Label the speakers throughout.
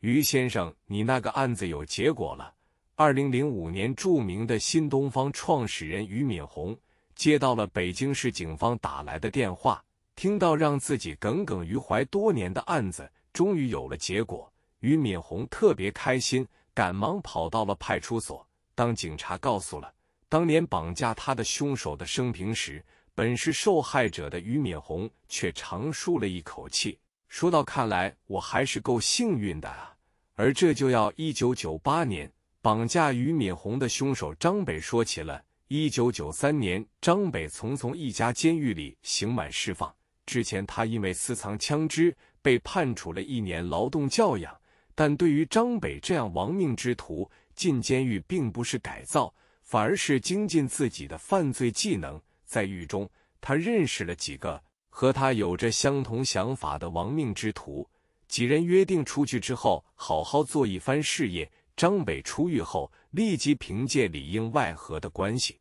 Speaker 1: 于先生，你那个案子有结果了。二零零五年，著名的新东方创始人俞敏洪接到了北京市警方打来的电话，听到让自己耿耿于怀多年的案子终于有了结果，俞敏洪特别开心，赶忙跑到了派出所。当警察告诉了当年绑架他的凶手的生平时，本是受害者的俞敏洪却长舒了一口气。说到，看来我还是够幸运的啊。而这就要一九九八年绑架俞敏洪的凶手张北说起了。一九九三年，张北从从一家监狱里刑满释放。之前，他因为私藏枪支被判处了一年劳动教养。但对于张北这样亡命之徒，进监狱并不是改造，反而是精进自己的犯罪技能。在狱中，他认识了几个。和他有着相同想法的亡命之徒，几人约定出去之后好好做一番事业。张北出狱后，立即凭借里应外合的关系，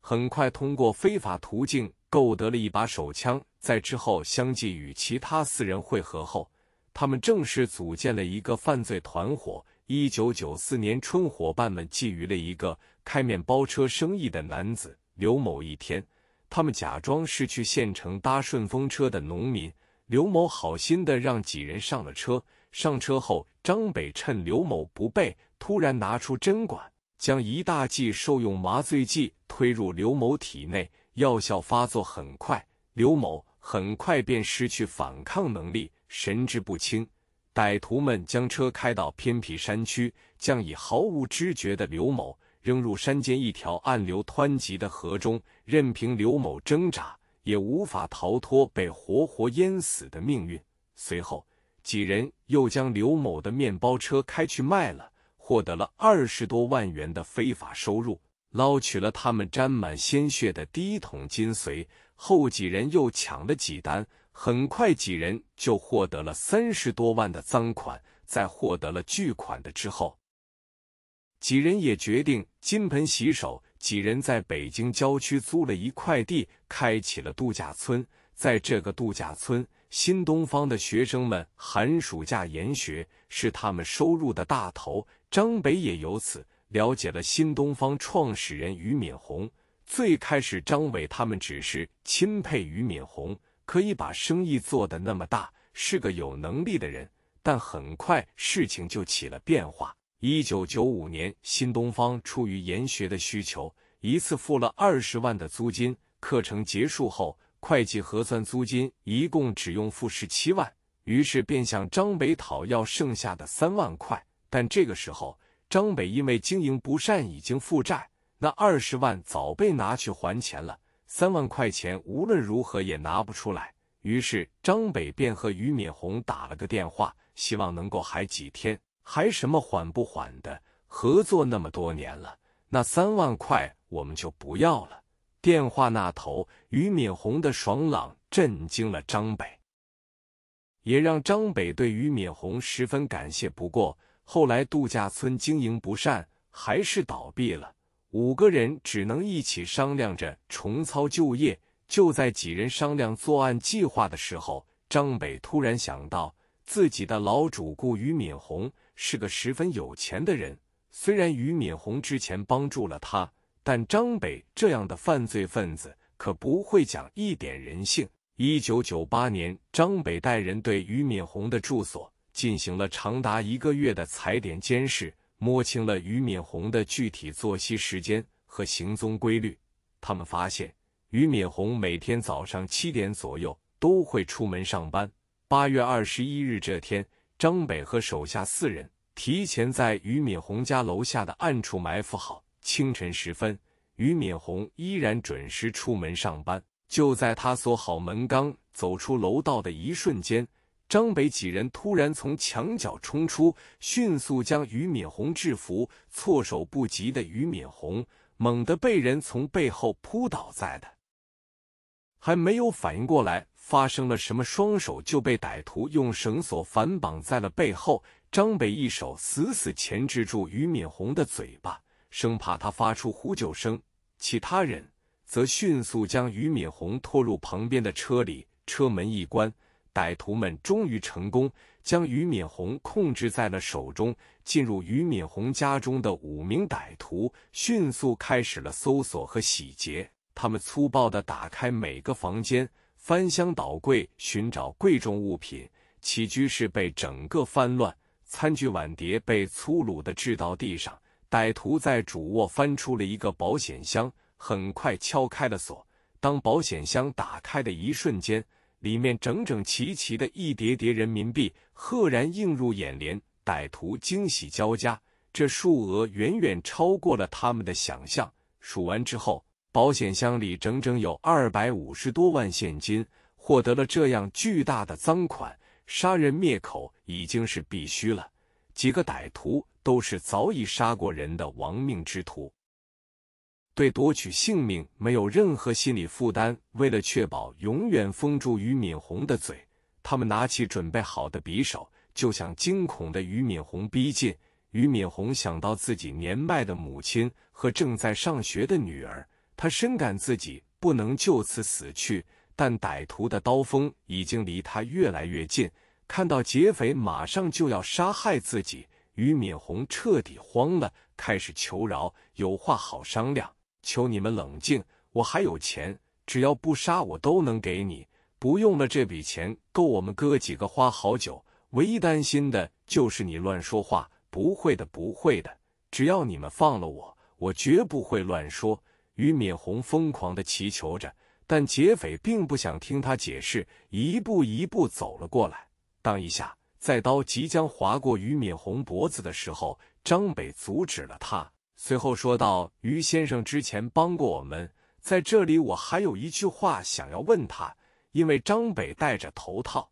Speaker 1: 很快通过非法途径购得了一把手枪。在之后相继与其他四人会合后，他们正式组建了一个犯罪团伙。一九九四年春，伙伴们觊觎了一个开面包车生意的男子刘某，一天。他们假装是去县城搭顺风车的农民，刘某好心的让几人上了车。上车后，张北趁刘某不备，突然拿出针管，将一大剂兽用麻醉剂推入刘某体内。药效发作很快，刘某很快便失去反抗能力，神志不清。歹徒们将车开到偏僻山区，将已毫无知觉的刘某。扔入山间一条暗流湍急的河中，任凭刘某挣扎，也无法逃脱被活活淹死的命运。随后，几人又将刘某的面包车开去卖了，获得了二十多万元的非法收入，捞取了他们沾满鲜血的第一桶金。随后，几人又抢了几单，很快几人就获得了三十多万的赃款。在获得了巨款的之后，几人也决定金盆洗手。几人在北京郊区租了一块地，开启了度假村。在这个度假村，新东方的学生们寒暑假研学是他们收入的大头。张北也由此了解了新东方创始人俞敏洪。最开始，张伟他们只是钦佩俞敏洪，可以把生意做得那么大，是个有能力的人。但很快，事情就起了变化。一九九五年，新东方出于研学的需求，一次付了二十万的租金。课程结束后，会计核算租金一共只用付十七万，于是便向张北讨要剩下的三万块。但这个时候，张北因为经营不善已经负债，那二十万早被拿去还钱了，三万块钱无论如何也拿不出来。于是张北便和俞敏洪打了个电话，希望能够还几天。还什么缓不缓的？合作那么多年了，那三万块我们就不要了。电话那头，俞敏洪的爽朗震惊了张北，也让张北对俞敏洪十分感谢。不过后来度假村经营不善，还是倒闭了。五个人只能一起商量着重操旧业。就在几人商量作案计划的时候，张北突然想到自己的老主顾俞敏洪。是个十分有钱的人。虽然俞敏洪之前帮助了他，但张北这样的犯罪分子可不会讲一点人性。一九九八年，张北带人对俞敏洪的住所进行了长达一个月的踩点监视，摸清了俞敏洪的具体作息时间和行踪规律。他们发现，俞敏洪每天早上七点左右都会出门上班。八月二十一日这天。张北和手下四人提前在俞敏洪家楼下的暗处埋伏好。清晨时分，俞敏洪依然准时出门上班。就在他锁好门、刚走出楼道的一瞬间，张北几人突然从墙角冲出，迅速将俞敏洪制服。措手不及的俞敏洪，猛地被人从背后扑倒在的。还没有反应过来发生了什么，双手就被歹徒用绳索反绑在了背后。张北一手死死钳制住俞敏洪的嘴巴，生怕他发出呼救声。其他人则迅速将俞敏洪拖入旁边的车里，车门一关，歹徒们终于成功将俞敏洪控制在了手中。进入俞敏洪家中的五名歹徒迅速开始了搜索和洗劫。他们粗暴地打开每个房间，翻箱倒柜寻找贵重物品。起居室被整个翻乱，餐具碗碟被粗鲁的掷到地上。歹徒在主卧翻出了一个保险箱，很快敲开了锁。当保险箱打开的一瞬间，里面整整齐齐的一叠叠人民币赫然映入眼帘，歹徒惊喜交加。这数额远远超过了他们的想象。数完之后。保险箱里整整有二百五十多万现金，获得了这样巨大的赃款，杀人灭口已经是必须了。几个歹徒都是早已杀过人的亡命之徒，对夺取性命没有任何心理负担。为了确保永远封住俞敏洪的嘴，他们拿起准备好的匕首，就向惊恐的俞敏洪逼近。俞敏洪想到自己年迈的母亲和正在上学的女儿。他深感自己不能就此死去，但歹徒的刀锋已经离他越来越近。看到劫匪马上就要杀害自己，俞敏洪彻底慌了，开始求饶：“有话好商量，求你们冷静，我还有钱，只要不杀我都能给你。不用了，这笔钱够我们哥几个花好久。唯一担心的就是你乱说话，不会的，不会的，只要你们放了我，我绝不会乱说。”俞敏洪疯狂的祈求着，但劫匪并不想听他解释，一步一步走了过来。当一下，在刀即将划过俞敏洪脖子的时候，张北阻止了他，随后说道：“俞先生之前帮过我们，在这里我还有一句话想要问他。”因为张北戴着头套，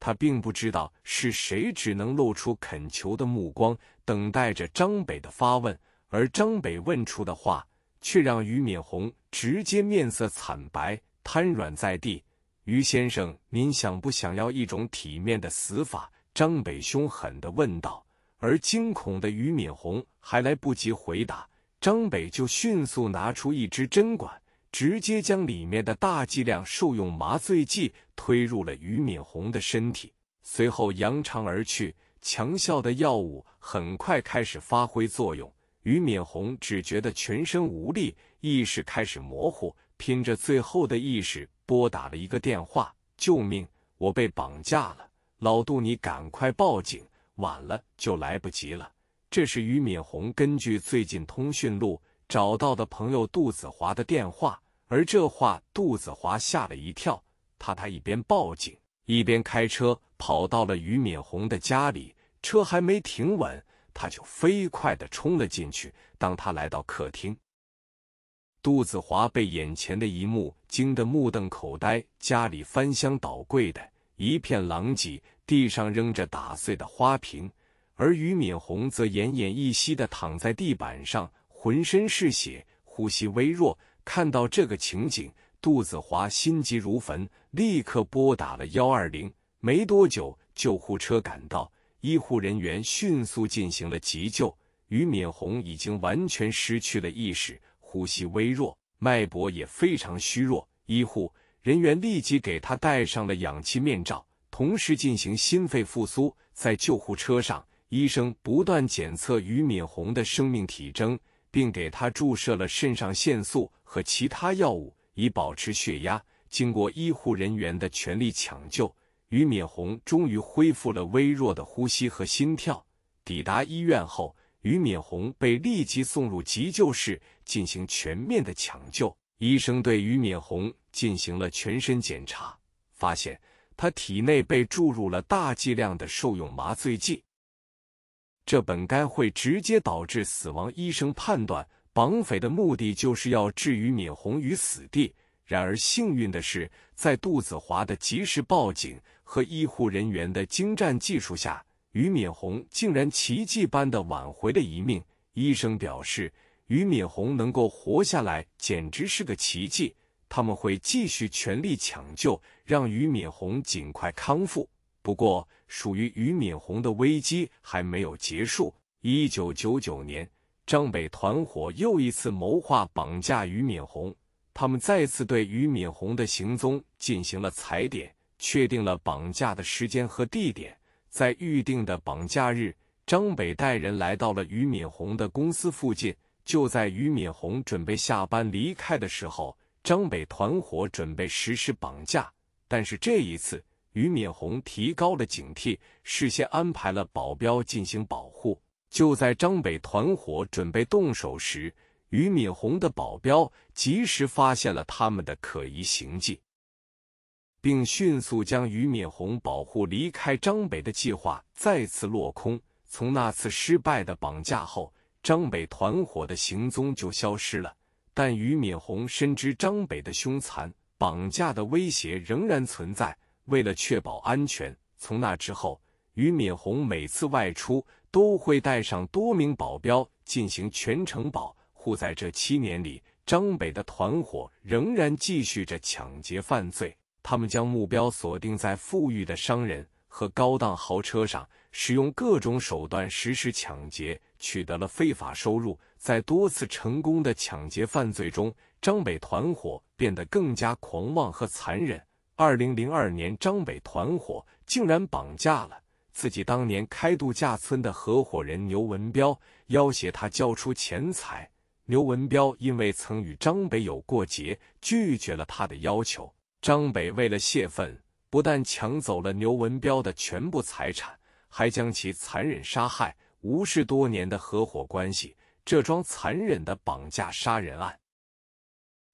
Speaker 1: 他并不知道是谁，只能露出恳求的目光，等待着张北的发问。而张北问出的话。却让俞敏洪直接面色惨白，瘫软在地。俞先生，您想不想要一种体面的死法？张北凶狠地问道。而惊恐的俞敏洪还来不及回答，张北就迅速拿出一支针管，直接将里面的大剂量兽用麻醉剂推入了俞敏洪的身体，随后扬长而去。强效的药物很快开始发挥作用。俞敏洪只觉得全身无力，意识开始模糊，拼着最后的意识拨打了一个电话：“救命！我被绑架了，老杜，你赶快报警，晚了就来不及了。”这是俞敏洪根据最近通讯录找到的朋友杜子华的电话。而这话，杜子华吓了一跳，他他一边报警一边开车跑到了俞敏洪的家里，车还没停稳。他就飞快的冲了进去。当他来到客厅，杜子华被眼前的一幕惊得目瞪口呆，家里翻箱倒柜的一片狼藉，地上扔着打碎的花瓶，而俞敏洪则奄奄一息的躺在地板上，浑身是血，呼吸微弱。看到这个情景，杜子华心急如焚，立刻拨打了幺二零。没多久，救护车赶到。医护人员迅速进行了急救，俞敏洪已经完全失去了意识，呼吸微弱，脉搏也非常虚弱。医护人员立即给他戴上了氧气面罩，同时进行心肺复苏。在救护车上，医生不断检测俞敏洪的生命体征，并给他注射了肾上腺素和其他药物，以保持血压。经过医护人员的全力抢救。俞敏洪终于恢复了微弱的呼吸和心跳。抵达医院后，俞敏洪被立即送入急救室进行全面的抢救。医生对俞敏洪进行了全身检查，发现他体内被注入了大剂量的兽用麻醉剂，这本该会直接导致死亡。医生判断，绑匪的目的就是要置俞敏洪于死地。然而，幸运的是，在杜子华的及时报警和医护人员的精湛技术下，俞敏洪竟然奇迹般的挽回了一命。医生表示，俞敏洪能够活下来简直是个奇迹。他们会继续全力抢救，让俞敏洪尽快康复。不过，属于俞敏洪的危机还没有结束。一九九九年，张北团伙又一次谋划绑架俞敏洪。他们再次对俞敏洪的行踪进行了踩点，确定了绑架的时间和地点。在预定的绑架日，张北带人来到了俞敏洪的公司附近。就在俞敏洪准备下班离开的时候，张北团伙准备实施绑架。但是这一次，俞敏洪提高了警惕，事先安排了保镖进行保护。就在张北团伙准备动手时，俞敏洪的保镖及时发现了他们的可疑行迹，并迅速将俞敏洪保护离开张北的计划再次落空。从那次失败的绑架后，张北团伙的行踪就消失了。但俞敏洪深知张北的凶残，绑架的威胁仍然存在。为了确保安全，从那之后，俞敏洪每次外出都会带上多名保镖进行全程保。在这七年里，张北的团伙仍然继续着抢劫犯罪。他们将目标锁定在富裕的商人和高档豪车上，使用各种手段实施抢劫，取得了非法收入。在多次成功的抢劫犯罪中，张北团伙变得更加狂妄和残忍。二零零二年，张北团伙竟然绑架了自己当年开度假村的合伙人牛文彪，要挟他交出钱财。牛文彪因为曾与张北有过节，拒绝了他的要求。张北为了泄愤，不但抢走了牛文彪的全部财产，还将其残忍杀害，无视多年的合伙关系。这桩残忍的绑架杀人案，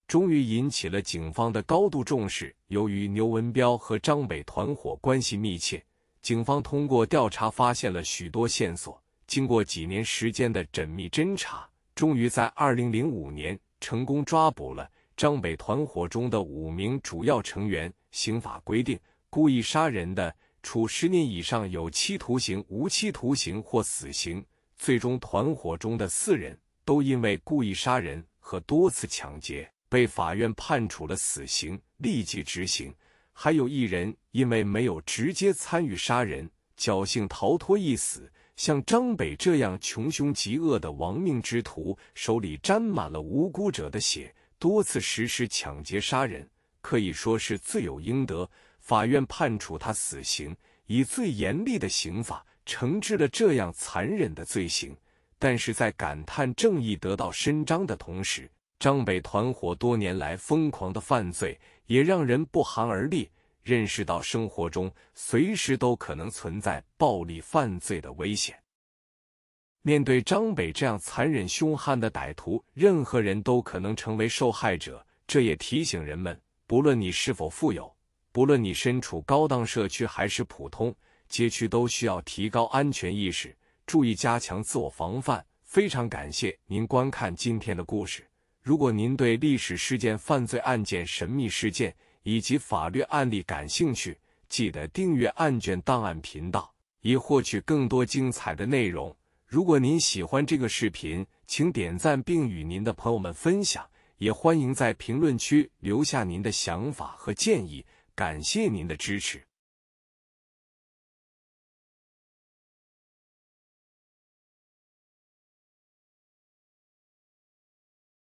Speaker 1: 终于引起了警方的高度重视。由于牛文彪和张北团伙关系密切，警方通过调查发现了许多线索。经过几年时间的缜密侦查。终于在二零零五年成功抓捕了张北团伙中的五名主要成员。刑法规定，故意杀人的，处十年以上有期徒刑、无期徒刑或死刑。最终，团伙中的四人都因为故意杀人和多次抢劫被法院判处了死刑，立即执行。还有一人因为没有直接参与杀人，侥幸逃脱一死。像张北这样穷凶极恶的亡命之徒，手里沾满了无辜者的血，多次实施抢劫杀人，可以说是罪有应得。法院判处他死刑，以最严厉的刑罚惩治了这样残忍的罪行。但是在感叹正义得到伸张的同时，张北团伙多年来疯狂的犯罪也让人不寒而栗。认识到生活中随时都可能存在暴力犯罪的危险。面对张北这样残忍凶悍的歹徒，任何人都可能成为受害者。这也提醒人们，不论你是否富有，不论你身处高档社区还是普通街区，都需要提高安全意识，注意加强自我防范。非常感谢您观看今天的故事。如果您对历史事件、犯罪案件、神秘事件，以及法律案例感兴趣，记得订阅“案卷档案”频道，以获取更多精彩的内容。如果您喜欢这个视频，请点赞并与您的朋友们分享，也欢迎在评论区留下您的想法和建议。感谢您的支持！